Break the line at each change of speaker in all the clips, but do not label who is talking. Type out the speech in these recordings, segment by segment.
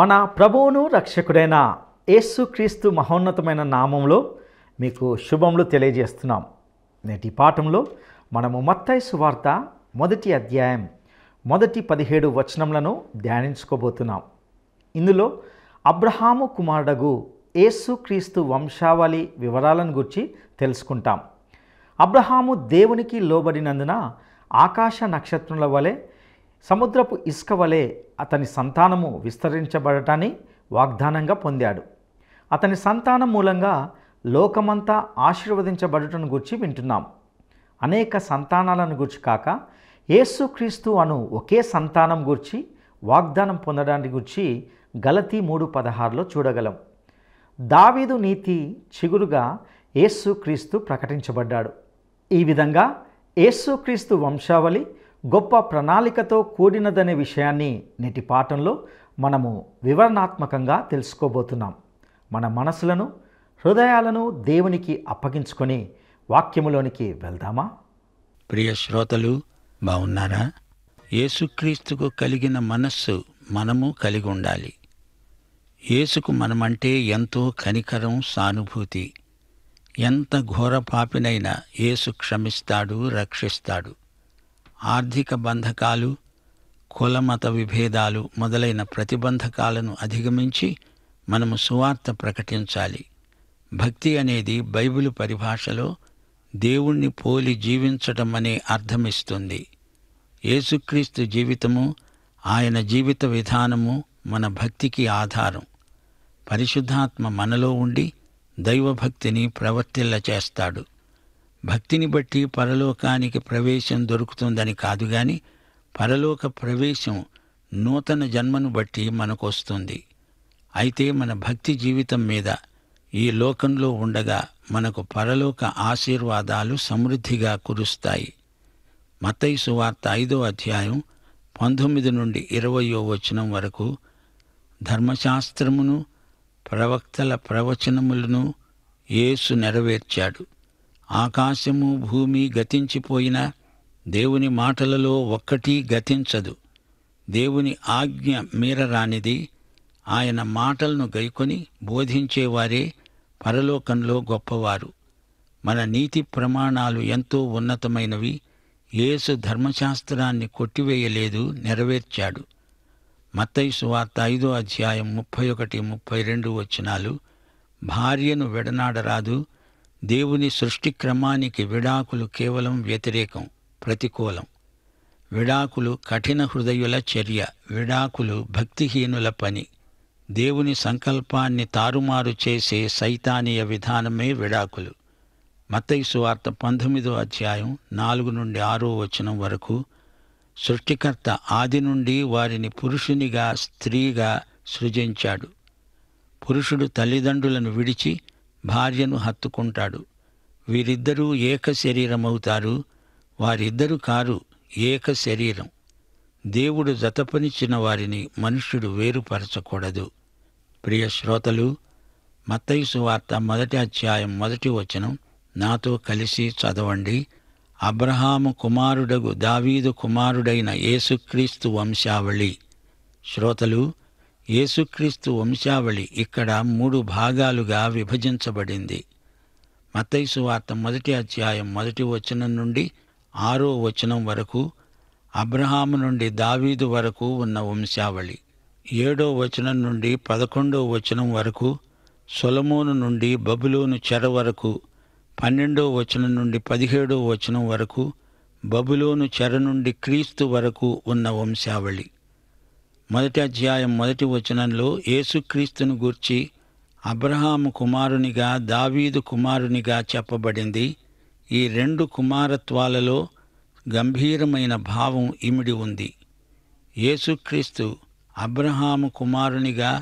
మన ప్రభువును రక్షకుడైన యేసుక్రీస్తు మహోన్నతమైన నామంలో మీకు శుభములు తెలియజేస్తున్నాం నేటి పాఠంలో మనము మత్తయి సువార్త మొదటి అధ్యాయం మొదటి పదిహేడు వచనములను ధ్యానించుకోబోతున్నాం ఇందులో అబ్రహాము కుమారుడగు యేసుక్రీస్తు వంశావళి వివరాలను గురించి తెలుసుకుంటాం అబ్రహాము దేవునికి లోబడినందున ఆకాశ నక్షత్రముల వలె సముద్రపు ఇసుక వలె అతని సంతానము విస్తరించబడటాన్ని వాగ్దానంగా పొందాడు అతని సంతానం మూలంగా లోకమంతా ఆశీర్వదించబడటం గురించి వింటున్నాం అనేక సంతానాలను గురించి కాక యేసుక్రీస్తు అను ఒకే సంతానం గురించి వాగ్దానం పొందడాన్ని గురించి గలతీ మూడు పదహారులో చూడగలం దావీదు నీతి చిగురుగా యేసుక్రీస్తు ప్రకటించబడ్డాడు ఈ విధంగా యేసుక్రీస్తు వంశావళి గొప్ప ప్రణాళికతో కూడినదనే విషయాన్ని నేటి పాఠంలో మనము వివరణాత్మకంగా తెలుసుకోబోతున్నాం మన మనసులను హృదయాలను దేవునికి అప్పగించుకొని వాక్యములోనికి వెళ్దామా
ప్రియ శ్రోతలు బాగున్నారా యేసుక్రీస్తుకు కలిగిన మనస్సు మనము కలిగి ఉండాలి యేసుకు మనమంటే ఎంతో కనికరం సానుభూతి ఎంత ఘోర పాపినైనా యేసు క్షమిస్తాడు రక్షిస్తాడు ఆర్థిక బంధకాలు కులమత విభేదాలు మొదలైన ప్రతిబంధకాలను అధిగమించి మనము సువార్త ప్రకటించాలి భక్తి అనేది బైబిల్ పరిభాషలో దేవుణ్ణి పోలి జీవించటం అనే అర్థమిస్తుంది యేసుక్రీస్తు జీవితము ఆయన జీవిత విధానము మన భక్తికి ఆధారం పరిశుద్ధాత్మ మనలో ఉండి దైవభక్తిని ప్రవర్తిల్ల చేస్తాడు భక్తిని బట్టి పరలోకానికి ప్రవేశం దొరుకుతుందని కాదు గాని పరలోక ప్రవేశం నూతన జన్మను బట్టి మనకొస్తుంది అయితే మన భక్తి జీవితం మీద ఈ లోకంలో ఉండగా మనకు పరలోక ఆశీర్వాదాలు సమృద్ధిగా కురుస్తాయి మతైసు వార్త ఐదో అధ్యాయం పంతొమ్మిది నుండి ఇరవయో వచనం వరకు ధర్మశాస్త్రమును ప్రవక్తల ప్రవచనములను యేసు నెరవేర్చాడు ఆకాశము భూమి గతించిపోయినా దేవుని మాటలలో ఒక్కటి గతించదు దేవుని ఆజ్ఞ మీరరానిది ఆయన మాటలను గైకొని బోధించేవారే పరలోకంలో గొప్పవారు మన నీతి ప్రమాణాలు ఎంతో ఉన్నతమైనవి యేసు ధర్మశాస్త్రాన్ని కొట్టివేయలేదు నెరవేర్చాడు మత్తైసు వార్త ఐదో అధ్యాయం ముప్పై ఒకటి ముప్పై రెండు వచనాలు భార్యను వెడనాడరాదు దేవుని సృష్టి క్రమానికి విడాకులు కేవలం వ్యతిరేకం ప్రతికూలం విడాకులు కఠిన హృదయుల చర్య విడాకులు భక్తిహీనుల పని దేవుని సంకల్పాన్ని తారుమారు చేసే సైతానీయ విధానమే విడాకులు మత్తైసు వార్త పంతొమ్మిదో అధ్యాయం నాలుగు నుండి ఆరో వచనం వరకు సృష్టికర్త ఆది నుండి వారిని పురుషునిగా స్త్రీగా సృజించాడు పురుషుడు తల్లిదండ్రులను విడిచి భార్యను హత్తుకుంటాడు వీరిద్దరూ ఏక శరీరమవుతారు వారిద్దరు కారు ఏక శరీరం దేవుడు జతపనిచ్చిన వారిని మనుష్యుడు వేరుపరచకూడదు ప్రియ శ్రోతలు మత్తయుసు వార్త మొదటి అధ్యాయం మొదటి వచనం నాతో కలిసి చదవండి అబ్రహాము కుమారుడగు దావీదు కుమారుడైన యేసుక్రీస్తు వంశావళి శ్రోతలు యేసుక్రీస్తు వంశావళి ఇక్కడ మూడు భాగాలుగా విభజించబడింది మతైసు వార్త మొదటి అధ్యాయం మొదటి వచనం నుండి ఆరో వచనం వరకు అబ్రహాము నుండి దావీదు వరకు ఉన్న వంశావళి ఏడో వచనం నుండి పదకొండో వచనం వరకు సొలమోను నుండి బబులోను చెర వరకు పన్నెండో వచనం నుండి పదిహేడో వచనం వరకు బబులోను చెర నుండి క్రీస్తు వరకు ఉన్న వంశావళి మొదటి అధ్యాయం మొదటి వచనంలో యేసుక్రీస్తును గూర్చి అబ్రహాము కుమారునిగా దావీదు కుమారునిగా చెప్పబడింది ఈ రెండు కుమారత్వాలలో గంభీరమైన భావం ఇమిడి ఉంది యేసుక్రీస్తు అబ్రహాము కుమారునిగా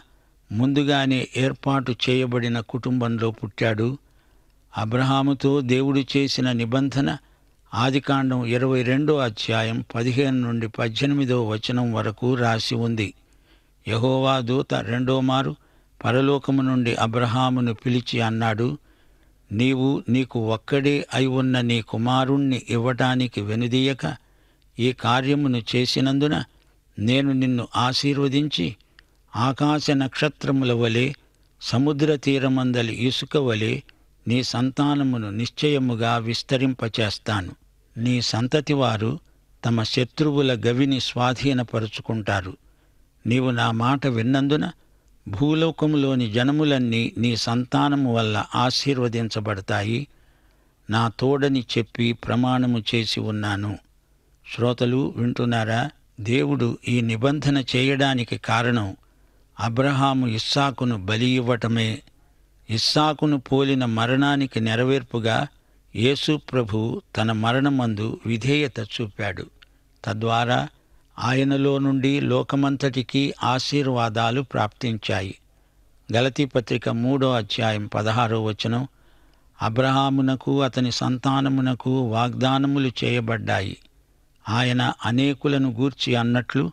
ముందుగానే ఏర్పాటు చేయబడిన కుటుంబంలో పుట్టాడు అబ్రహాముతో దేవుడు చేసిన నిబంధన ఆదికాండం ఇరవై రెండో అధ్యాయం పదిహేను నుండి పద్దెనిమిదో వచనం వరకు రాసి ఉంది యహోవా దూత రెండో మారు పరలోకము నుండి అబ్రహామును పిలిచి అన్నాడు నీవు నీకు ఒక్కడే అయి ఉన్న నీ కుమారుణ్ణి ఇవ్వటానికి వెనుదీయక ఈ కార్యమును చేసినందున నేను నిన్ను ఆశీర్వదించి ఆకాశ నక్షత్రముల వలె సముద్ర తీరమందలి ఇసుక వలె నీ సంతానమును నిశ్చయముగా విస్తరింపచేస్తాను నీ సంతతి వారు తమ శత్రువుల గవిని స్వాధీనపరుచుకుంటారు నీవు నా మాట విన్నందున భూలోకములోని జనములన్నీ నీ సంతానము వల్ల ఆశీర్వదించబడతాయి నా తోడని చెప్పి ప్రమాణము చేసి ఉన్నాను శ్రోతలు వింటున్నారా దేవుడు ఈ నిబంధన చేయడానికి కారణం అబ్రహాము ఇస్సాకును బలి ఇవ్వటమే ఇస్సాకును పోలిన మరణానికి నెరవేర్పుగా యేసు ప్రభు తన మరణమందు విధేయత చూపాడు తద్వారా ఆయనలో నుండి లోకమంతటికీ ఆశీర్వాదాలు ప్రాప్తించాయి గలతీ పత్రిక మూడో అధ్యాయం పదహారో వచనం అబ్రహామునకు అతని సంతానమునకు వాగ్దానములు చేయబడ్డాయి ఆయన అనేకులను గూర్చి అన్నట్లు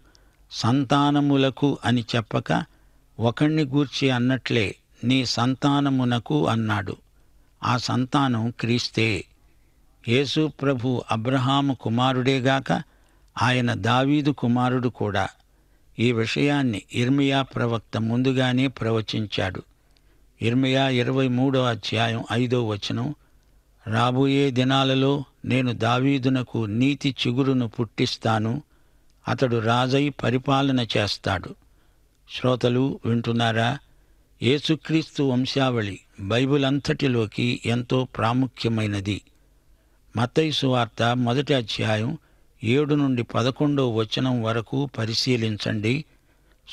సంతానములకు అని చెప్పక ఒకణ్ణి గూర్చి అన్నట్లే నీ సంతానమునకు అన్నాడు ఆ సంతానం క్రీస్తే యేసు ప్రభు అబ్రహాము కుమారుడేగాక ఆయన దావీదు కుమారుడు కూడా ఈ విషయాన్ని ఇర్మియా ప్రవక్త ముందుగానే ప్రవచించాడు ఇర్మియా ఇరవై మూడో అధ్యాయం ఐదో వచనం రాబోయే దినాలలో నేను దావీదునకు నీతి చిగురును పుట్టిస్తాను అతడు రాజై పరిపాలన చేస్తాడు శ్రోతలు వింటున్నారా యేసుక్రీస్తు వంశావళి బైబిల్ అంతటిలోకి ఎంతో ప్రాముఖ్యమైనది మతైసు వార్త మొదటి అధ్యాయం ఏడు నుండి పదకొండో వచనం వరకు పరిశీలించండి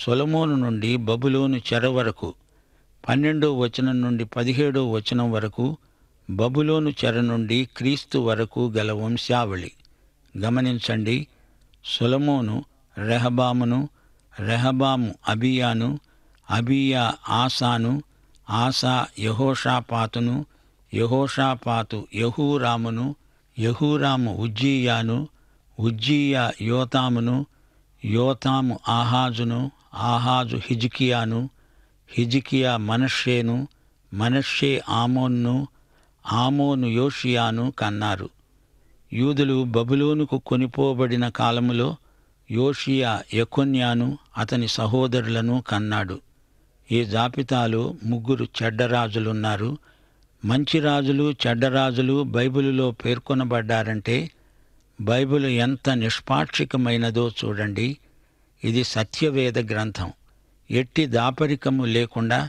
సొలమోను నుండి బబులోను చెర వరకు పన్నెండో వచనం నుండి పదిహేడో వచనం వరకు బబులోను చెర నుండి క్రీస్తు వరకు గల వంశావళి గమనించండి సొలమోను రెహబామును రెహబాము అబియాను అబియా ఆసాను ఆసా యహోషాపాతును యహోషాపాతు యహూరామును యహూరాము ఉజ్జీయాను ఉజ్జీయ యోతామును యోతాము ఆహాజును ఆహాజు హిజికియాను హిజికియా మనషేను మనషే ఆమోన్ను ఆమోను యోషియాను కన్నారు యూదులు బబులోనుకు కొనిపోబడిన కాలములో యోషియా యకొన్యాను అతని సహోదరులను కన్నాడు ఈ జాబితాలో ముగ్గురు చెడ్డరాజులున్నారు మంచి రాజులు చెడ్డరాజులు బైబిలులో పేర్కొనబడ్డారంటే బైబిల్ ఎంత నిష్పాక్షికమైనదో చూడండి ఇది సత్యవేద గ్రంథం ఎట్టి దాపరికము లేకుండా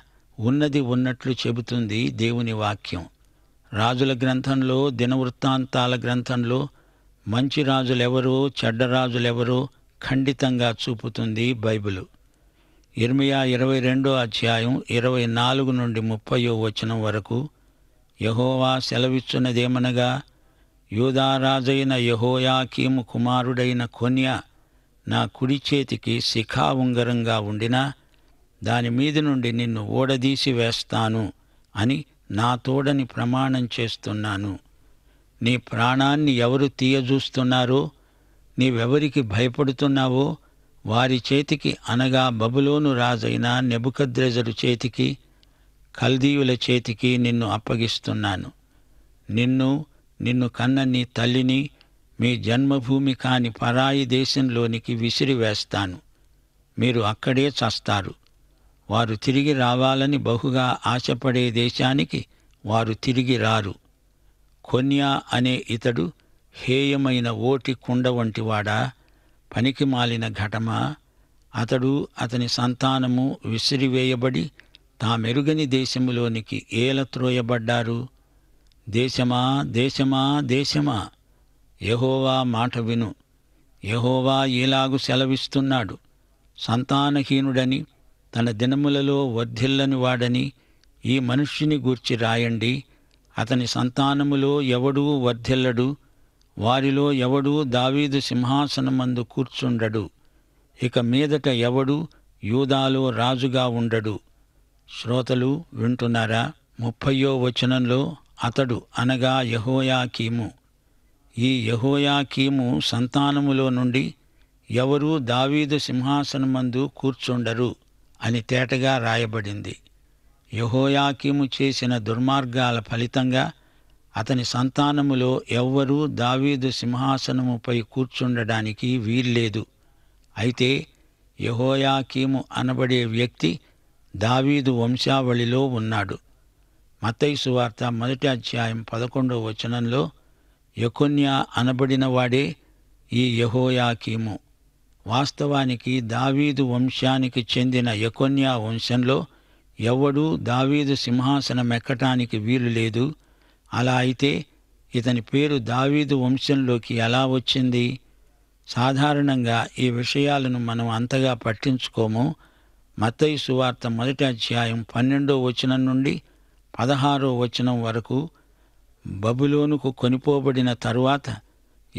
ఉన్నది ఉన్నట్లు చెబుతుంది దేవుని వాక్యం రాజుల గ్రంథంలో దినవృత్తాంతాల గ్రంథంలో మంచి రాజులెవరో చెడ్డరాజులెవరో ఖండితంగా చూపుతుంది బైబిలు ఇర్మియా ఇరవై రెండో అధ్యాయం ఇరవై నాలుగు నుండి ముప్పయో వచనం వరకు యహోవా సెలవిస్తున్నదేమనగా యూదారాజైన యహోయాకీము కుమారుడైన కొన్య నా కుడి చేతికి శిఖా ఉంగరంగా ఉండినా దాని మీద నుండి నిన్ను ఓడదీసి వేస్తాను అని నా తోడని ప్రమాణం చేస్తున్నాను నీ ప్రాణాన్ని ఎవరు తీయజూస్తున్నారో నీవెవరికి భయపడుతున్నావో వారి చేతికి అనగా బబులోను రాజైన నెబుకద్రెజరు చేతికి కల్దీయుల చేతికి నిన్ను అప్పగిస్తున్నాను నిన్ను నిన్ను కన్న నీ తల్లిని మీ జన్మభూమి కాని పరాయి దేశంలోనికి విసిరివేస్తాను మీరు అక్కడే చస్తారు వారు తిరిగి రావాలని బహుగా ఆశపడే దేశానికి వారు తిరిగి రారు కొన్యా అనే ఇతడు హేయమైన ఓటి కుండ వంటివాడా పనికిమాలిన ఘటమా అతడు అతని సంతానము విసిరివేయబడి తామెరుగని దేశములోనికి ఏల త్రోయబడ్డారు దేశమా దేశమా దేశమా యహోవా మాట విను యహోవా ఈలాగు సెలవిస్తున్నాడు సంతానహీనుడని తన దినములలో వర్ధిల్లని వాడని ఈ మనుష్యుని గూర్చి రాయండి అతని సంతానములో ఎవడూ వర్ధిల్లడు వారిలో ఎవడూ దావీదు సింహాసనమందు కూర్చుండడు ఇక మీదట ఎవడు యూదాలో రాజుగా ఉండడు శ్రోతలు వింటున్నారా ముప్పయో వచనంలో అతడు అనగా యహోయాకీము ఈ యహోయాకీము సంతానములో నుండి ఎవరూ దావీదు సింహాసనమందు కూర్చుండరు అని తేటగా రాయబడింది యహోయాకీము చేసిన దుర్మార్గాల ఫలితంగా అతని సంతానములో ఎవ్వరూ దావీదు సింహాసనముపై కూర్చుండడానికి వీల్లేదు అయితే యహోయాకీము అనబడే వ్యక్తి దావీదు వంశావళిలో ఉన్నాడు మతైసు వార్త మొదటి అధ్యాయం పదకొండవ వచనంలో యకున్యా అనబడిన వాడే ఈ యహోయాకీము వాస్తవానికి దావీదు వంశానికి చెందిన యకొన్యా వంశంలో ఎవడూ దావీదు సింహాసనం ఎక్కటానికి వీలు లేదు అలా అయితే ఇతని పేరు దావీదు వంశంలోకి ఎలా వచ్చింది సాధారణంగా ఈ విషయాలను మనం అంతగా పట్టించుకోము మత్తయి సువార్త మొదటి అధ్యాయం పన్నెండో వచనం నుండి పదహారో వచనం వరకు బబులోనుకు కొనిపోబడిన తరువాత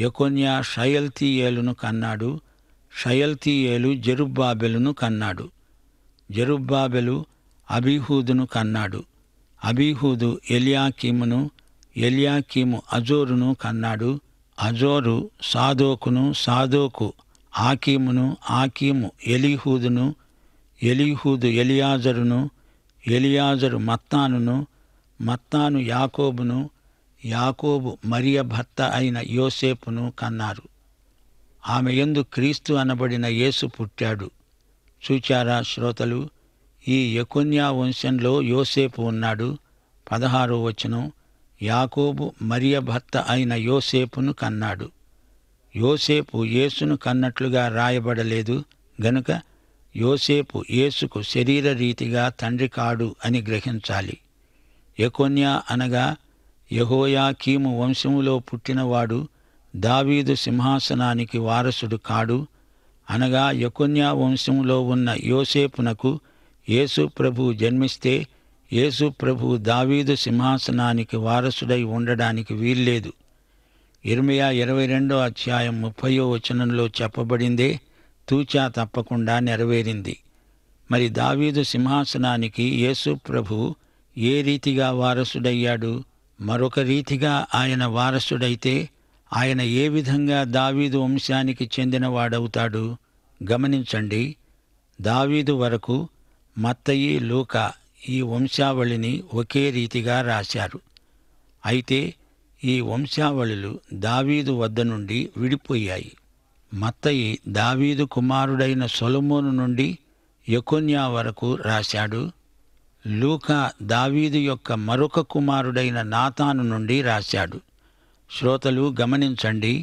యకొన్యా షయల్తీయేలును కన్నాడు షయల్తీయేలు జరుబ్బాబెలును కన్నాడు జరుబ్బాబెలు అబీహూదును కన్నాడు అబీహూదు ఎలియాకీమును ఎలియాకీము అజోరును కన్నాడు అజోరు సాదోకును సాదోకు ఆకీమును ఆకీము ఎలీహూదును ఎలీహూదు ఎలియాజరును ఎలియాజరు మత్తానును మత్తాను యాకోబును యాకోబు మరియ భర్త అయిన యోసేపును కన్నారు ఆమె ఎందు క్రీస్తు అనబడిన యేసు పుట్టాడు చూచారా శ్రోతలు ఈ యకున్యా వంశంలో యోసేపు ఉన్నాడు పదహారో వచనం యాకోబు మరియ భర్త అయిన యోసేపును కన్నాడు యోసేపు యేసును కన్నట్లుగా రాయబడలేదు గనుక యోసేపు యేసుకు శరీర రీతిగా తండ్రి కాడు అని గ్రహించాలి ఎకోన్యా అనగా యహోయాకీము వంశములో పుట్టినవాడు దావీదు సింహాసనానికి వారసుడు కాడు అనగా యకున్యా వంశంలో ఉన్న యోసేపునకు యేసు ప్రభు జన్మిస్తే యేసు ప్రభు దావీదు సింహాసనానికి వారసుడై ఉండడానికి వీల్లేదు ఇరవయా ఇరవై రెండో అధ్యాయం ముప్పయో వచనంలో చెప్పబడిందే తూచా తప్పకుండా నెరవేరింది మరి దావీదు సింహాసనానికి యేసు ప్రభు ఏ రీతిగా వారసుడయ్యాడు మరొక రీతిగా ఆయన వారసుడైతే ఆయన ఏ విధంగా దావీదు వంశానికి చెందినవాడవుతాడు గమనించండి దావీదు వరకు మత్తయి లూకా ఈ వంశావళిని ఒకే రీతిగా రాశారు అయితే ఈ వంశావళులు దావీదు వద్ద నుండి విడిపోయాయి మత్తయి దావీదు కుమారుడైన సొలమోను నుండి యకున్యా వరకు రాశాడు లూకా దావీదు యొక్క మరొక కుమారుడైన నాతాను నుండి రాశాడు శ్రోతలు గమనించండి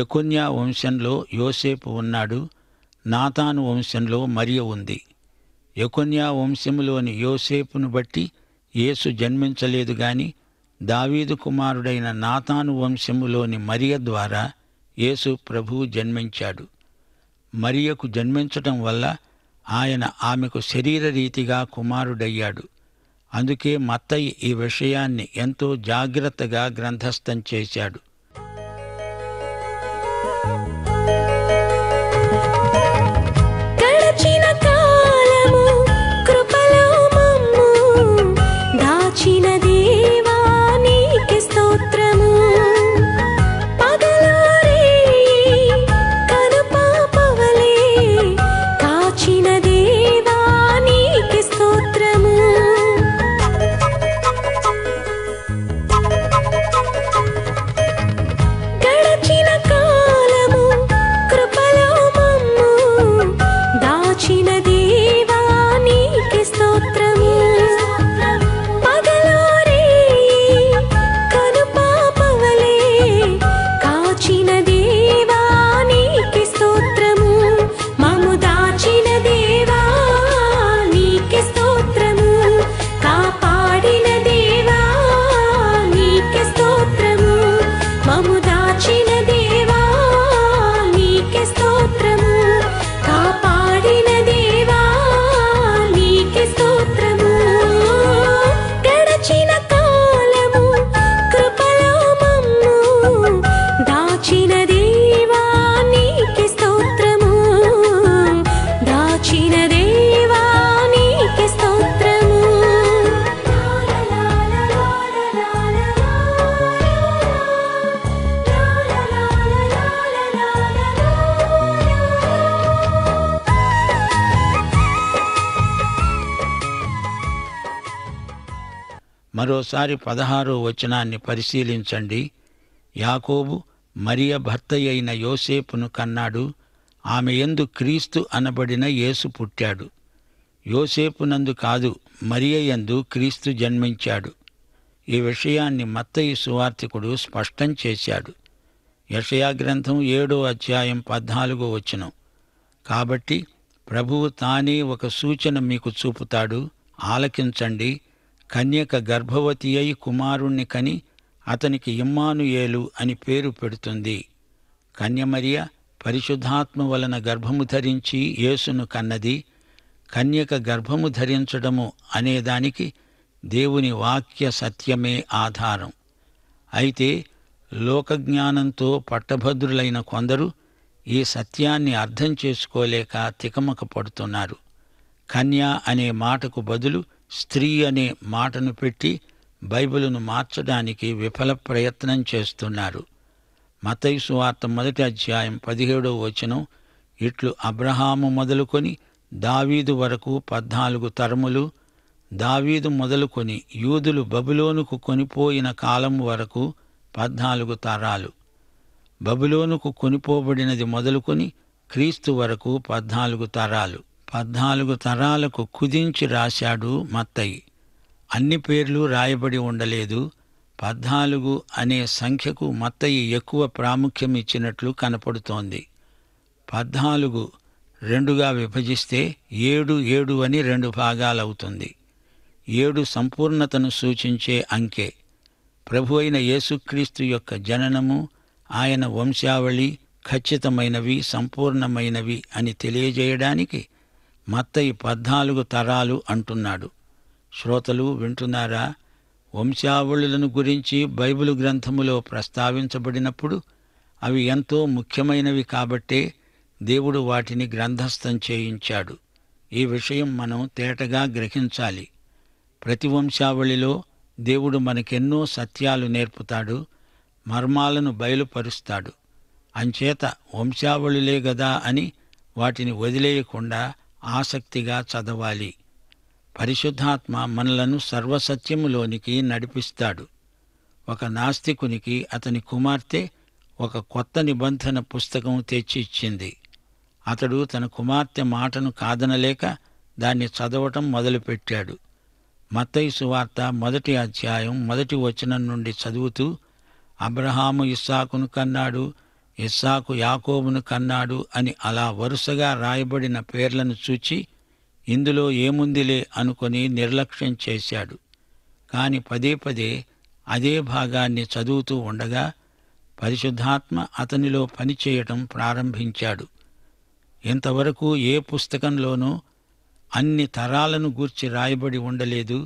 యకున్యా వంశంలో యోసేపు ఉన్నాడు నాతాను వంశంలో మరియ ఉంది యకున్యా వంశములోని యోసేపును బట్టి యేసు జన్మించలేదు గాని దావీదు కుమారుడైన నాతాను వంశములోని మరియ ద్వారా యేసు ప్రభువు జన్మించాడు మరియకు జన్మించటం వల్ల ఆయన ఆమెకు శరీరరీతిగా కుమారుడయ్యాడు అందుకే మత్తయ్య ఈ విషయాన్ని ఎంతో జాగ్రత్తగా గ్రంథస్థం చేశాడు మరోసారి పదహారో వచనాన్ని పరిశీలించండి యాకోబు మరియ భర్తయైన యోసేపును కన్నాడు ఆమె ఎందు క్రీస్తు అనబడిన యేసు పుట్టాడు యోసేపునందు కాదు ఎందు క్రీస్తు జన్మించాడు ఈ విషయాన్ని మత్తయి సువార్థికుడు స్పష్టం చేశాడు యషయా గ్రంథం ఏడో అధ్యాయం పద్నాలుగో వచనం కాబట్టి ప్రభువు తానే ఒక సూచన మీకు చూపుతాడు ఆలకించండి కన్యక గర్భవతి అయి కుమారుణ్ణి కని అతనికి ఇమ్మానుయేలు అని పేరు పెడుతుంది కన్యమరియ పరిశుద్ధాత్మ వలన గర్భము ధరించి యేసును కన్నది కన్యక గర్భము ధరించడము అనేదానికి దేవుని వాక్య సత్యమే ఆధారం అయితే లోకజ్ఞానంతో పట్టభద్రులైన కొందరు ఈ సత్యాన్ని అర్థం చేసుకోలేక తికమక పడుతున్నారు కన్య అనే మాటకు బదులు స్త్రీ అనే మాటను పెట్టి బైబిలును మార్చడానికి విఫల ప్రయత్నం చేస్తున్నారు మతైసు వార్త మొదటి అధ్యాయం పదిహేడో వచనం ఇట్లు అబ్రహాము మొదలుకొని దావీదు వరకు పద్నాలుగు తరములు దావీదు మొదలుకొని యూదులు బబులోనుకు కొనిపోయిన కాలం వరకు పద్నాలుగు తరాలు బబులోనుకు కొనిపోబడినది మొదలుకొని క్రీస్తు వరకు పద్నాలుగు తరాలు పద్నాలుగు తరాలకు కుదించి రాశాడు మత్తయి అన్ని పేర్లు రాయబడి ఉండలేదు పద్నాలుగు అనే సంఖ్యకు మత్తయి ఎక్కువ ప్రాముఖ్యం ఇచ్చినట్లు కనపడుతోంది పద్నాలుగు రెండుగా విభజిస్తే ఏడు ఏడు అని రెండు భాగాలవుతుంది ఏడు సంపూర్ణతను సూచించే అంకె ప్రభు అయిన యేసుక్రీస్తు యొక్క జననము ఆయన వంశావళి ఖచ్చితమైనవి సంపూర్ణమైనవి అని తెలియజేయడానికి మత్తయి పద్నాలుగు తరాలు అంటున్నాడు శ్రోతలు వింటున్నారా వంశావళులను గురించి బైబిల్ గ్రంథములో ప్రస్తావించబడినప్పుడు అవి ఎంతో ముఖ్యమైనవి కాబట్టే దేవుడు వాటిని గ్రంథస్థం చేయించాడు ఈ విషయం మనం తేటగా గ్రహించాలి ప్రతి వంశావళిలో దేవుడు మనకెన్నో సత్యాలు నేర్పుతాడు మర్మాలను బయలుపరుస్తాడు అంచేత వంశావళులే గదా అని వాటిని వదిలేయకుండా ఆసక్తిగా చదవాలి పరిశుద్ధాత్మ మనలను సర్వసత్యములోనికి నడిపిస్తాడు ఒక నాస్తికునికి అతని కుమార్తె ఒక కొత్త నిబంధన పుస్తకం తెచ్చి ఇచ్చింది అతడు తన కుమార్తె మాటను కాదనలేక దాన్ని చదవటం మొదలుపెట్టాడు మత్తయి సువార్త మొదటి అధ్యాయం మొదటి వచనం నుండి చదువుతూ అబ్రహాము ఇస్సాకును కన్నాడు ఇస్సాకు యాకోబును కన్నాడు అని అలా వరుసగా రాయబడిన పేర్లను చూచి ఇందులో ఏముందిలే అనుకొని నిర్లక్ష్యం చేశాడు కాని పదే పదే అదే భాగాన్ని చదువుతూ ఉండగా పరిశుద్ధాత్మ అతనిలో పనిచేయటం ప్రారంభించాడు ఇంతవరకు ఏ పుస్తకంలోనూ అన్ని తరాలను గూర్చి రాయబడి ఉండలేదు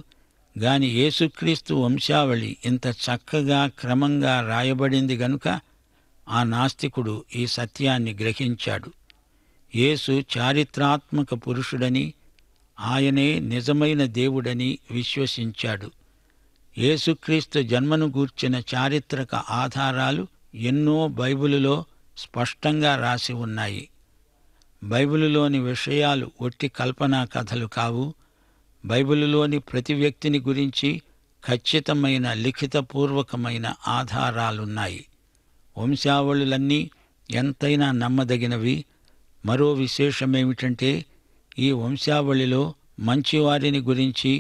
గాని యేసుక్రీస్తు వంశావళి ఇంత చక్కగా క్రమంగా రాయబడింది గనుక ఆ నాస్తికుడు ఈ సత్యాన్ని గ్రహించాడు యేసు చారిత్రాత్మక పురుషుడని ఆయనే నిజమైన దేవుడని విశ్వసించాడు యేసుక్రీస్తు జన్మను గూర్చిన చారిత్రక ఆధారాలు ఎన్నో బైబిలులో స్పష్టంగా రాసి ఉన్నాయి బైబిలులోని విషయాలు ఒట్టి కల్పనా కథలు కావు బైబిలులోని ప్రతి వ్యక్తిని గురించి ఖచ్చితమైన లిఖితపూర్వకమైన ఆధారాలున్నాయి వంశావళులన్నీ ఎంతైనా నమ్మదగినవి మరో విశేషమేమిటంటే ఈ వంశావళిలో మంచివారిని గురించి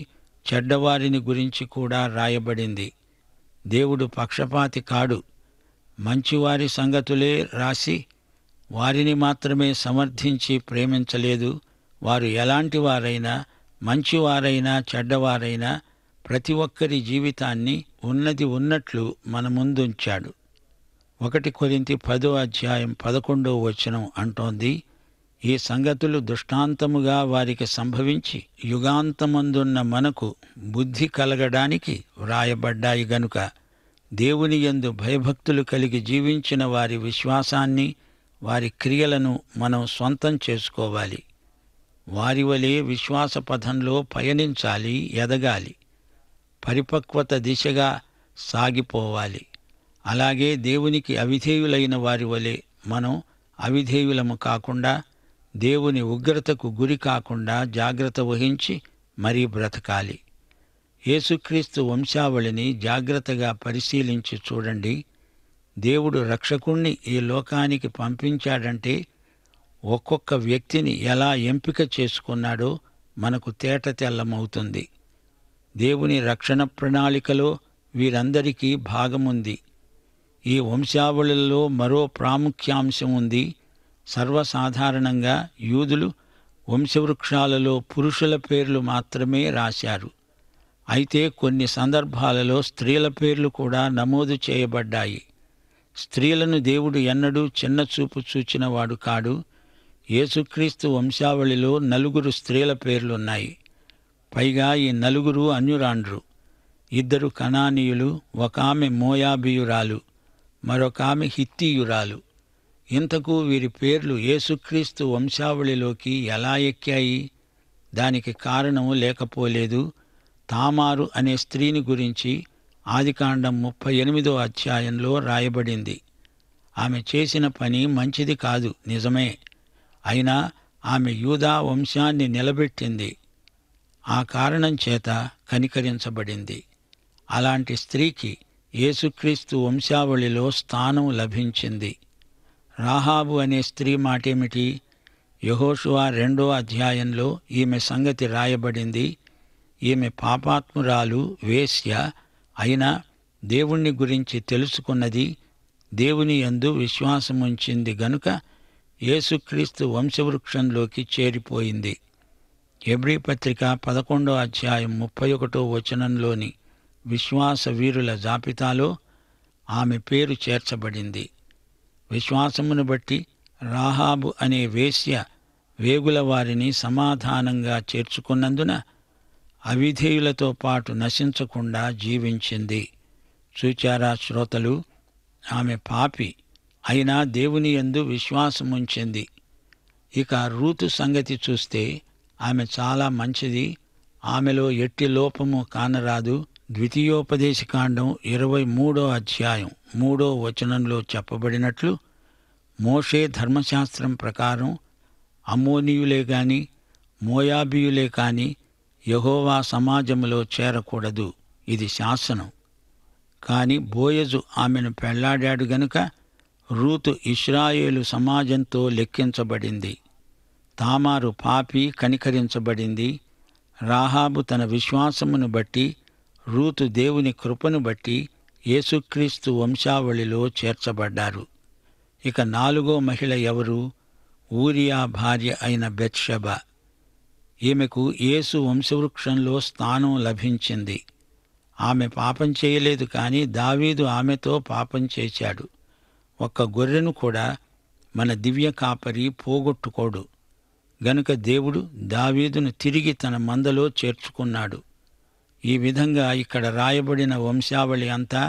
చెడ్డవారిని గురించి కూడా రాయబడింది దేవుడు పక్షపాతి కాడు మంచివారి సంగతులే రాసి వారిని మాత్రమే సమర్థించి ప్రేమించలేదు వారు ఎలాంటి వారైనా మంచివారైనా చెడ్డవారైనా ప్రతి ఒక్కరి జీవితాన్ని ఉన్నది ఉన్నట్లు మన ముందుంచాడు ఒకటి కొరింతి పదో అధ్యాయం పదకొండో వచనం అంటోంది ఈ సంగతులు దృష్టాంతముగా వారికి సంభవించి యుగాంతమందున్న మనకు బుద్ధి కలగడానికి వ్రాయబడ్డాయి గనుక దేవుని యందు భయభక్తులు కలిగి జీవించిన వారి విశ్వాసాన్ని వారి క్రియలను మనం సొంతం చేసుకోవాలి వారి వలె విశ్వాస పథంలో పయనించాలి ఎదగాలి పరిపక్వత దిశగా సాగిపోవాలి అలాగే దేవునికి అవిధేయులైన వారి వలె మనం అవిధేయులము కాకుండా దేవుని ఉగ్రతకు గురి కాకుండా జాగ్రత్త వహించి మరీ బ్రతకాలి యేసుక్రీస్తు వంశావళిని జాగ్రత్తగా పరిశీలించి చూడండి దేవుడు రక్షకుణ్ణి ఈ లోకానికి పంపించాడంటే ఒక్కొక్క వ్యక్తిని ఎలా ఎంపిక చేసుకున్నాడో మనకు తేట తెల్లమవుతుంది దేవుని రక్షణ ప్రణాళికలో వీరందరికీ భాగముంది ఈ వంశావళిలో మరో ప్రాముఖ్యాంశం ఉంది సర్వసాధారణంగా యూదులు వంశవృక్షాలలో పురుషుల పేర్లు మాత్రమే రాశారు అయితే కొన్ని సందర్భాలలో స్త్రీల పేర్లు కూడా నమోదు చేయబడ్డాయి స్త్రీలను దేవుడు ఎన్నడూ చిన్న చూపు చూచినవాడు కాడు యేసుక్రీస్తు వంశావళిలో నలుగురు స్త్రీల పేర్లున్నాయి పైగా ఈ నలుగురు అన్యురాండ్రు ఇద్దరు కణానీయులు ఒక ఆమె మోయాబియురాలు మరొక ఆమె హిత్తీయురాలు ఇంతకు వీరి పేర్లు యేసుక్రీస్తు వంశావళిలోకి ఎలా ఎక్కాయి దానికి కారణము లేకపోలేదు తామారు అనే స్త్రీని గురించి ఆదికాండం ముప్పై ఎనిమిదో అధ్యాయంలో రాయబడింది ఆమె చేసిన పని మంచిది కాదు నిజమే అయినా ఆమె యూదా వంశాన్ని నిలబెట్టింది ఆ కారణం చేత కనికరించబడింది అలాంటి స్త్రీకి యేసుక్రీస్తు వంశావళిలో స్థానం లభించింది రాహాబు అనే స్త్రీ మాటేమిటి యహోషువా రెండో అధ్యాయంలో ఈమె సంగతి రాయబడింది ఈమె పాపాత్మురాలు వేశ్య అయినా దేవుణ్ణి గురించి తెలుసుకున్నది దేవుని యందు విశ్వాసముంచింది గనుక యేసుక్రీస్తు వంశవృక్షంలోకి చేరిపోయింది ఎబ్రిపత్రిక పత్రిక పదకొండో అధ్యాయం ముప్పై ఒకటో వచనంలోని విశ్వాస వీరుల జాబితాలో ఆమె పేరు చేర్చబడింది విశ్వాసమును బట్టి రాహాబు అనే వేశ్య వేగుల వారిని సమాధానంగా చేర్చుకున్నందున అవిధేయులతో పాటు నశించకుండా జీవించింది చూచారా శ్రోతలు ఆమె పాపి అయినా దేవుని ఎందు విశ్వాసముంచింది ఇక రూతు సంగతి చూస్తే ఆమె చాలా మంచిది ఆమెలో ఎట్టి లోపము కానరాదు ద్వితీయోపదేశకాండం ఇరవై మూడో అధ్యాయం మూడో వచనంలో చెప్పబడినట్లు మోషే ధర్మశాస్త్రం ప్రకారం అమోనియులే గాని మోయాబియులే కాని యహోవా సమాజంలో చేరకూడదు ఇది శాసనం కాని బోయజు ఆమెను పెళ్లాడాడు గనుక రూతు ఇస్రాయేలు సమాజంతో లెక్కించబడింది తామారు పాపి కనికరించబడింది రాహాబు తన విశ్వాసమును బట్టి రూతు దేవుని కృపను బట్టి యేసుక్రీస్తు వంశావళిలో చేర్చబడ్డారు ఇక నాలుగో మహిళ ఎవరు ఊరియా భార్య అయిన బెత్షబ ఈమెకు యేసు వంశవృక్షంలో స్థానం లభించింది ఆమె పాపం చేయలేదు కానీ దావీదు ఆమెతో పాపం చేశాడు ఒక్క గొర్రెను కూడా మన దివ్య కాపరి పోగొట్టుకోడు గనుక దేవుడు దావీదును తిరిగి తన మందలో చేర్చుకున్నాడు ఈ విధంగా ఇక్కడ రాయబడిన వంశావళి అంతా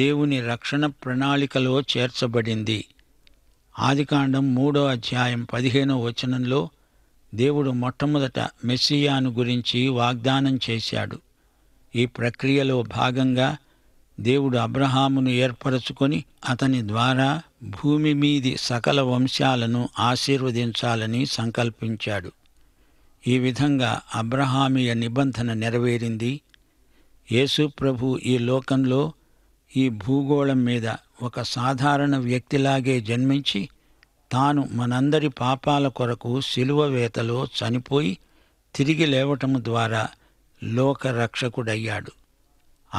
దేవుని రక్షణ ప్రణాళికలో చేర్చబడింది ఆదికాండం మూడో అధ్యాయం పదిహేనో వచనంలో దేవుడు మొట్టమొదట మెస్సియాను గురించి వాగ్దానం చేశాడు ఈ ప్రక్రియలో భాగంగా దేవుడు అబ్రహామును ఏర్పరచుకొని అతని ద్వారా భూమి మీది సకల వంశాలను ఆశీర్వదించాలని సంకల్పించాడు ఈ విధంగా అబ్రహామీయ నిబంధన నెరవేరింది యేసు ప్రభు ఈ లోకంలో ఈ భూగోళం మీద ఒక సాధారణ వ్యక్తిలాగే జన్మించి తాను మనందరి పాపాల కొరకు శిలువ వేతలో చనిపోయి తిరిగి లేవటము ద్వారా లోకరక్షకుడయ్యాడు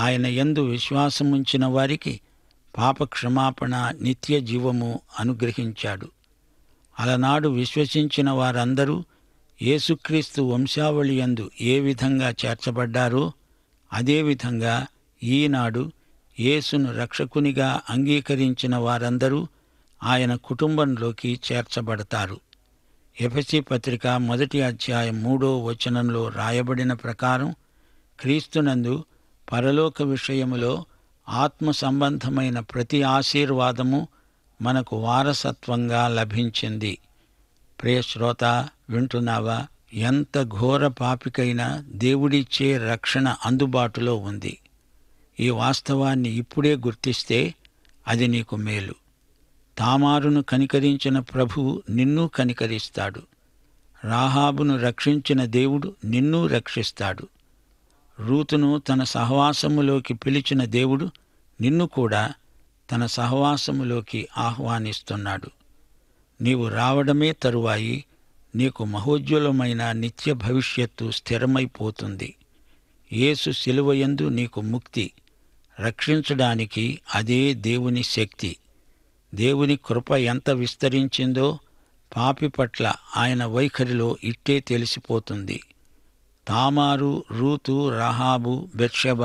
ఆయన ఎందు విశ్వాసముంచిన వారికి పాపక్షమాపణ నిత్య జీవము అనుగ్రహించాడు అలనాడు విశ్వసించిన వారందరూ యేసుక్రీస్తు వంశావళి యందు ఏ విధంగా చేర్చబడ్డారో అదేవిధంగా ఈనాడు యేసును రక్షకునిగా అంగీకరించిన వారందరూ ఆయన కుటుంబంలోకి చేర్చబడతారు ఎఫసి పత్రిక మొదటి అధ్యాయం మూడో వచనంలో రాయబడిన ప్రకారం క్రీస్తునందు పరలోక విషయములో ఆత్మ సంబంధమైన ప్రతి ఆశీర్వాదము మనకు వారసత్వంగా లభించింది ప్రియశ్రోత వింటున్నావా ఎంత ఘోర పాపికైనా దేవుడిచ్చే రక్షణ అందుబాటులో ఉంది ఈ వాస్తవాన్ని ఇప్పుడే గుర్తిస్తే అది నీకు మేలు తామారును కనికరించిన ప్రభువు నిన్నూ కనికరిస్తాడు రాహాబును రక్షించిన దేవుడు నిన్నూ రక్షిస్తాడు రూతును తన సహవాసములోకి పిలిచిన దేవుడు నిన్ను కూడా తన సహవాసములోకి ఆహ్వానిస్తున్నాడు నీవు రావడమే తరువాయి నీకు మహోజ్వలమైన నిత్య భవిష్యత్తు స్థిరమైపోతుంది యేసు సిలువయందు నీకు ముక్తి రక్షించడానికి అదే దేవుని శక్తి దేవుని కృప ఎంత విస్తరించిందో పాపి పట్ల ఆయన వైఖరిలో ఇట్టే తెలిసిపోతుంది తామారు రూతు రహాబు బెర్షబ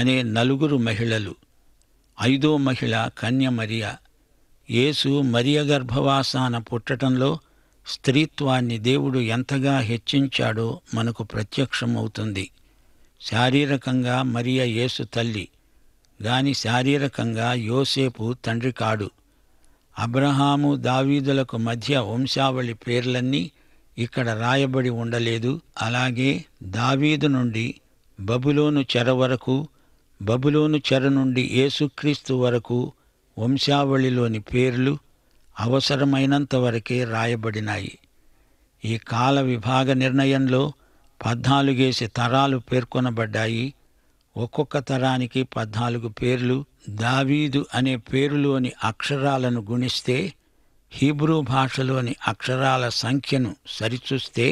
అనే నలుగురు మహిళలు ఐదో మహిళ కన్య మరియ యేసు మరియ గర్భవాసాన పుట్టటంలో స్త్రీత్వాన్ని దేవుడు ఎంతగా హెచ్చించాడో మనకు ప్రత్యక్షమవుతుంది శారీరకంగా మరియ యేసు తల్లి గాని శారీరకంగా యోసేపు తండ్రి కాడు అబ్రహాము దావీదులకు మధ్య వంశావళి పేర్లన్నీ ఇక్కడ రాయబడి ఉండలేదు అలాగే దావీదు నుండి బబులోను చెర వరకు బబులోను చెర నుండి యేసుక్రీస్తు వరకు వంశావళిలోని పేర్లు అవసరమైనంత వరకే రాయబడినాయి ఈ కాల విభాగ నిర్ణయంలో పద్నాలుగేసి తరాలు పేర్కొనబడ్డాయి ఒక్కొక్క తరానికి పద్నాలుగు పేర్లు దావీదు అనే పేరులోని అక్షరాలను గుణిస్తే హీబ్రూ భాషలోని అక్షరాల సంఖ్యను సరిచూస్తే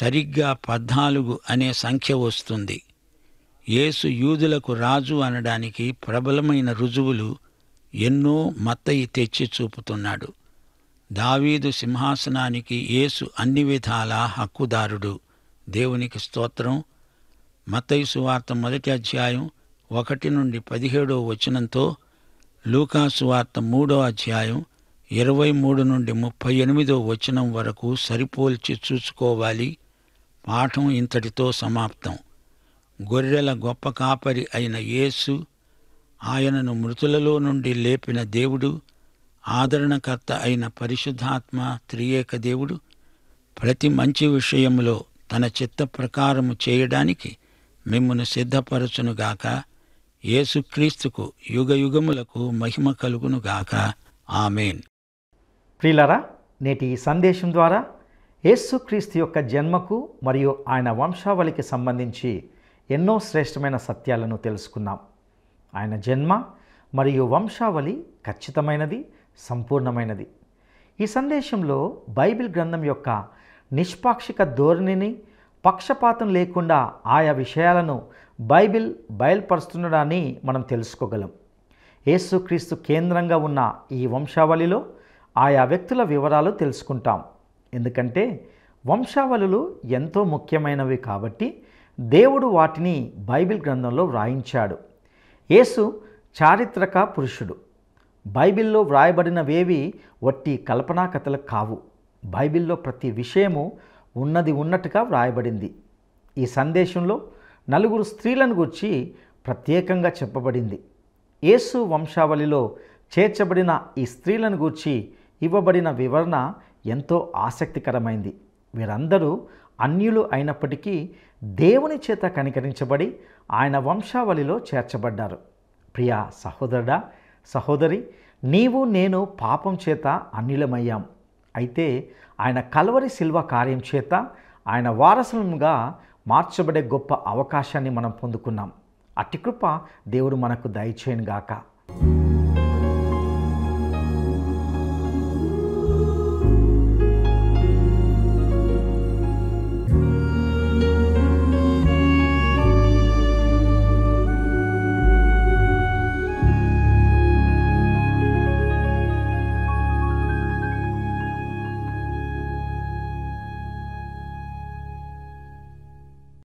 సరిగ్గా పద్నాలుగు అనే సంఖ్య వస్తుంది యేసు యూదులకు రాజు అనడానికి ప్రబలమైన రుజువులు ఎన్నో మత్తయి తెచ్చి చూపుతున్నాడు దావీదు సింహాసనానికి యేసు అన్ని విధాల హక్కుదారుడు దేవునికి స్తోత్రం మత్తయి సువార్త మొదటి అధ్యాయం ఒకటి నుండి పదిహేడో వచనంతో లూకాసువార్త మూడో అధ్యాయం ఇరవై మూడు నుండి ముప్పై ఎనిమిదో వచనం వరకు సరిపోల్చి చూసుకోవాలి పాఠం ఇంతటితో సమాప్తం గొర్రెల గొప్ప కాపరి అయిన యేసు ఆయనను మృతులలో నుండి లేపిన దేవుడు ఆదరణకర్త అయిన పరిశుద్ధాత్మ త్రియేక దేవుడు ప్రతి మంచి విషయంలో తన చిత్త ప్రకారము చేయడానికి మిమ్మను సిద్ధపరచునుగాక యేసుక్రీస్తుకు యుగ యుగములకు మహిమ కలుగునుగాక
ఆమెన్ ప్రియులరా నేటి ఈ సందేశం ద్వారా యేసుక్రీస్తు యొక్క జన్మకు మరియు ఆయన వంశావళికి సంబంధించి ఎన్నో శ్రేష్టమైన సత్యాలను తెలుసుకున్నాం ఆయన జన్మ మరియు వంశావళి ఖచ్చితమైనది సంపూర్ణమైనది ఈ సందేశంలో బైబిల్ గ్రంథం యొక్క నిష్పాక్షిక ధోరణిని పక్షపాతం లేకుండా ఆయా విషయాలను బైబిల్ బయల్పరుస్తుండడాన్ని మనం తెలుసుకోగలం యేసుక్రీస్తు కేంద్రంగా ఉన్న ఈ వంశావళిలో ఆయా వ్యక్తుల వివరాలు తెలుసుకుంటాం ఎందుకంటే వంశావళులు ఎంతో ముఖ్యమైనవి కాబట్టి దేవుడు వాటిని బైబిల్ గ్రంథంలో వ్రాయించాడు యేసు చారిత్రక పురుషుడు బైబిల్లో వ్రాయబడినవేవి వట్టి కల్పనా కథలు కావు బైబిల్లో ప్రతి విషయము ఉన్నది ఉన్నట్టుగా వ్రాయబడింది ఈ సందేశంలో నలుగురు స్త్రీలను గురించి ప్రత్యేకంగా చెప్పబడింది యేసు వంశావళిలో చేర్చబడిన ఈ స్త్రీలను గూర్చి ఇవ్వబడిన వివరణ ఎంతో ఆసక్తికరమైంది వీరందరూ అన్యులు అయినప్పటికీ దేవుని చేత కనికరించబడి ఆయన వంశావళిలో చేర్చబడ్డారు ప్రియా సహోదరుడా సహోదరి నీవు నేను పాపం చేత అన్యులమయ్యాం అయితే ఆయన కలవరి శిల్వ కార్యం చేత ఆయన వారసులంగా మార్చబడే గొప్ప అవకాశాన్ని మనం పొందుకున్నాం అట్టి కృప దేవుడు మనకు దయచేయనుగాక గాక